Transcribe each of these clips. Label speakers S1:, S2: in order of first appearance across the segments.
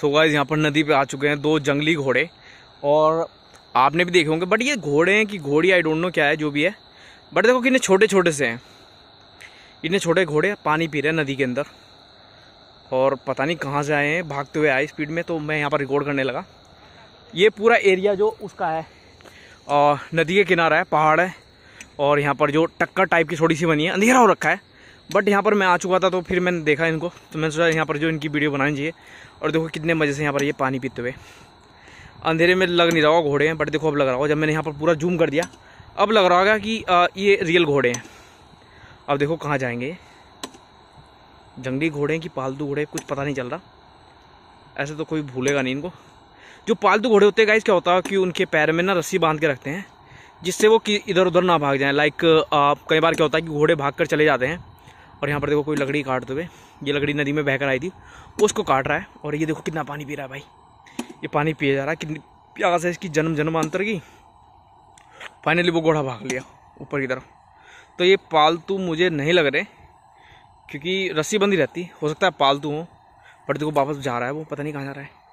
S1: so guys यहाँ पर नदी पे आ चुके हैं दो जंगली घोड़े और आपने भी देखे होंगे बट ये घोड़े हैं कि घोड़ी आई डोंट नो क्या है जो भी है बट देखो कितने छोटे छोटे से हैं इतने छोटे घोड़े पानी पी रहे हैं नदी के अंदर और पता नहीं कहाँ से आए हैं भागते हुए आए स्पीड में तो मैं यहाँ पर रिकॉर्ड करने लगा ये पूरा एरिया जो उसका है और नदी के किनारा है पहाड़ है और यहाँ पर जो टक्कर टाइप की थोड़ी सी बनी है अंधेरा हो रखा है बट यहाँ पर मैं आ चुका था तो फिर मैंने देखा इनको तो मैंने सोचा यहाँ पर जो इनकी वीडियो बनानी चाहिए और देखो कितने मज़े से यहाँ पर ये पानी पीते हुए अंधेरे में लग नहीं रहा होगा घोड़े हैं बट देखो अब लग रहा होगा जब मैंने यहाँ पर पूरा जूम कर दिया अब लग रहा होगा कि ये रियल घोड़े हैं अब देखो कहाँ जाएंगे जंगली घोड़े हैं कि पालतू घोड़े कुछ पता नहीं चल रहा ऐसे तो कोई भूलेगा नहीं इनको जो पालतू घोड़े होते हैं गाइस क्या होता है कि उनके पैर में ना रस्सी बांध के रखते हैं जिससे वो कि इधर उधर ना भाग जाएं लाइक कई बार क्या होता है कि घोड़े भाग कर चले जाते हैं और यहाँ पर देखो कोई लकड़ी काटते हुए ये लकड़ी नदी में बहकर आई थी उसको काट रहा है और ये देखो कितना पानी पी रहा है भाई ये पानी पिया जा रहा है कितनी प्यास है इसकी जन्म जन्मांतर की फाइनली वो घोड़ा भाग लिया ऊपर की तरफ तो ये पालतू मुझे नहीं लग रहे क्योंकि रस्सी बंदी रहती हो सकता है पालतू हो बट देखो वापस जा रहा है वो पता नहीं कहाँ जा रहा है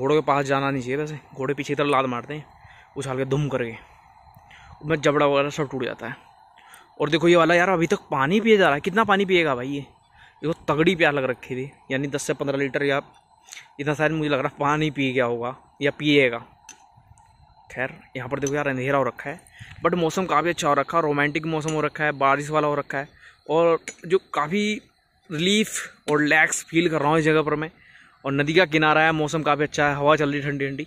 S1: घोड़ों के पास जाना नहीं चाहिए वैसे घोड़े पीछे की तरफ लाद मारते हैं उछाल के धुम करके उसमें जबड़ा वगैरह सब टूट जाता है और देखो ये वाला यार अभी तक पानी पिए जा रहा है कितना पानी पिएगा भाई ये देखो तो तगड़ी प्यार लग रखी थी यानी दस से पंद्रह लीटर या इतना शायद मुझे लग रहा है पानी पी गया होगा या पिएगा खैर यहाँ पर देखो यार अंधेरा हो रखा है बट मौसम काफ़ी अच्छा हो रखा है रोमांटिक मौसम हो रखा है बारिश वाला हो रखा है और जो काफ़ी रिलीफ और रिलैक्स फील कर रहा हूँ इस जगह पर मैं और नदी का किनारा है मौसम काफ़ी अच्छा है हवा चल रही ठंडी ठंडी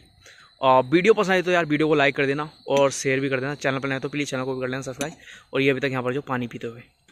S1: और वीडियो पसंद आई तो यार वीडियो को लाइक कर देना और शेयर भी कर देना चैनल पर नया तो प्लीज़ चैनल को भी कर लेना सब्सक्राइब और ये अभी तक यहाँ पर जो पानी पीते हुए